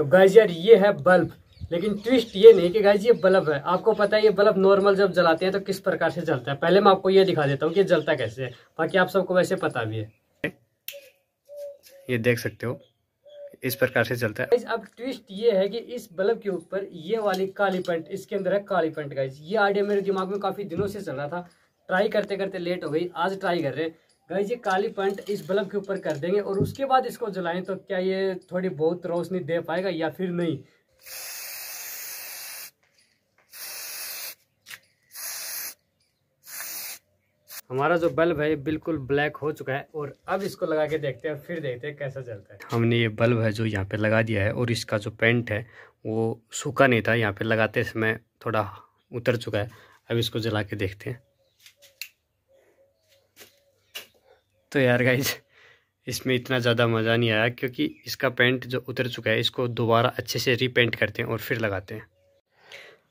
तो गाइज यार ये है बल्ब लेकिन ट्विस्ट ये नहीं कि गाइज ये बल्ब है आपको पता है ये बल्ब नॉर्मल जब जलाते हैं तो किस प्रकार से जलता है पहले मैं आपको ये दिखा देता हूँ कि जलता कैसे है बाकी आप सबको वैसे पता भी है ये देख सकते हो इस प्रकार से चलता है अब ट्विस्ट ये है कि इस बल्ब के ऊपर ये वाली काली पेंट इसके अंदर है काली पेंट गाइज ये आइडिया मेरे दिमाग में काफी दिनों से चल रहा था ट्राई करते करते लेट हो गई आज ट्राई कर रहे हैं गई ये काली पेंट इस बल्ब के ऊपर कर देंगे और उसके बाद इसको जलाएं तो क्या ये थोड़ी बहुत रोशनी दे पाएगा या फिर नहीं हमारा जो बल्ब है ये बिल्कुल ब्लैक हो चुका है और अब इसको लगा के देखते हैं फिर देखते हैं कैसा चलता है हमने ये बल्ब है जो यहाँ पे लगा दिया है और इसका जो पेंट है वो सूखा नहीं था यहाँ पे लगाते समय थोड़ा उतर चुका है अब इसको जला के देखते हैं तो यार गाइज इसमें इतना ज़्यादा मज़ा नहीं आया क्योंकि इसका पेंट जो उतर चुका है इसको दोबारा अच्छे से रीपेंट करते हैं और फिर लगाते हैं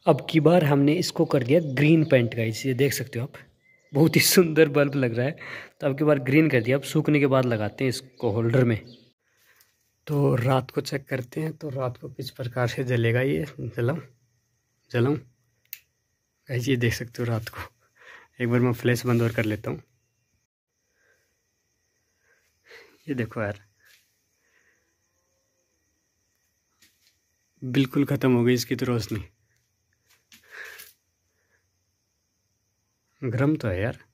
अब की बार हमने इसको कर दिया ग्रीन पेंट का ये देख सकते हो आप बहुत ही सुंदर बल्ब लग रहा है तो अब की बार ग्रीन कर दिया अब सूखने के बाद लगाते हैं इसको होल्डर में तो रात को चेक करते हैं तो रात को किस प्रकार से जलेगा ये जलाऊँ जलाऊँ गाइज ये देख सकते हो रात को एक बार मैं फ्लैश बंद और कर लेता हूँ ये देखो यार बिल्कुल ख़त्म हो गई इसकी तो रोशनी गर्म तो है यार